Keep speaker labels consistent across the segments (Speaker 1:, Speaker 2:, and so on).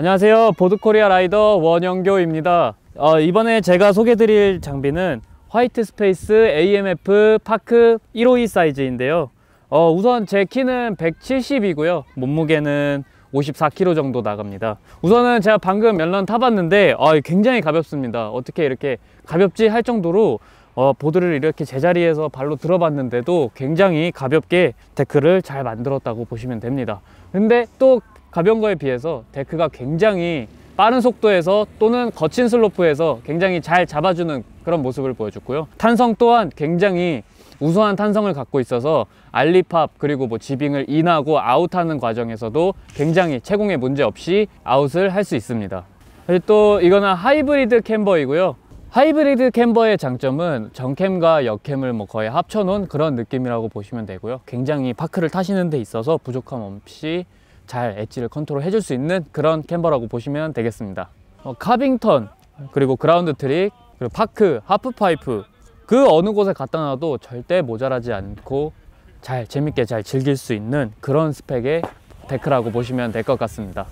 Speaker 1: 안녕하세요 보드코리아 라이더 원영교입니다 어, 이번에 제가 소개드릴 장비는 화이트 스페이스 AMF 파크 152 사이즈인데요 어, 우선 제 키는 170이고요 몸무게는 54kg 정도 나갑니다 우선은 제가 방금 멜론 타봤는데 어, 굉장히 가볍습니다 어떻게 이렇게 가볍지 할 정도로 어, 보드를 이렇게 제자리에서 발로 들어봤는데도 굉장히 가볍게 데크를 잘 만들었다고 보시면 됩니다 근데 또 가벼운 거에 비해서 데크가 굉장히 빠른 속도에서 또는 거친 슬로프에서 굉장히 잘 잡아주는 그런 모습을 보여줬고요 탄성 또한 굉장히 우수한 탄성을 갖고 있어서 알리팝 그리고 뭐 지빙을 인하고 아웃하는 과정에서도 굉장히 채공에 문제 없이 아웃을 할 수 있습니다 또 이거는 하이브리드 캠버이고요 하이브리드 캠버의 장점은 정캠과 역캠을 뭐 거의 합쳐놓은 그런 느낌이라고 보시면 되고요 굉장히 파크를 타시는 데 있어서 부족함 없이 잘 엣지를 컨트롤 해줄 수 있는 그런 캠버라고 보시면 되겠습니다 어, 카빙턴 그리고 그라운드 트릭 그리고 파크 하프파이프 그 어느 곳에 갖다 놔도 절대 모자라지 않고 잘 재밌게 잘 즐길 수 있는 그런 스펙의 데크라고 보시면 될 것 같습니다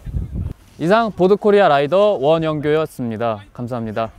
Speaker 1: 이상 보드코리아 라이더 원영교였습니다 감사합니다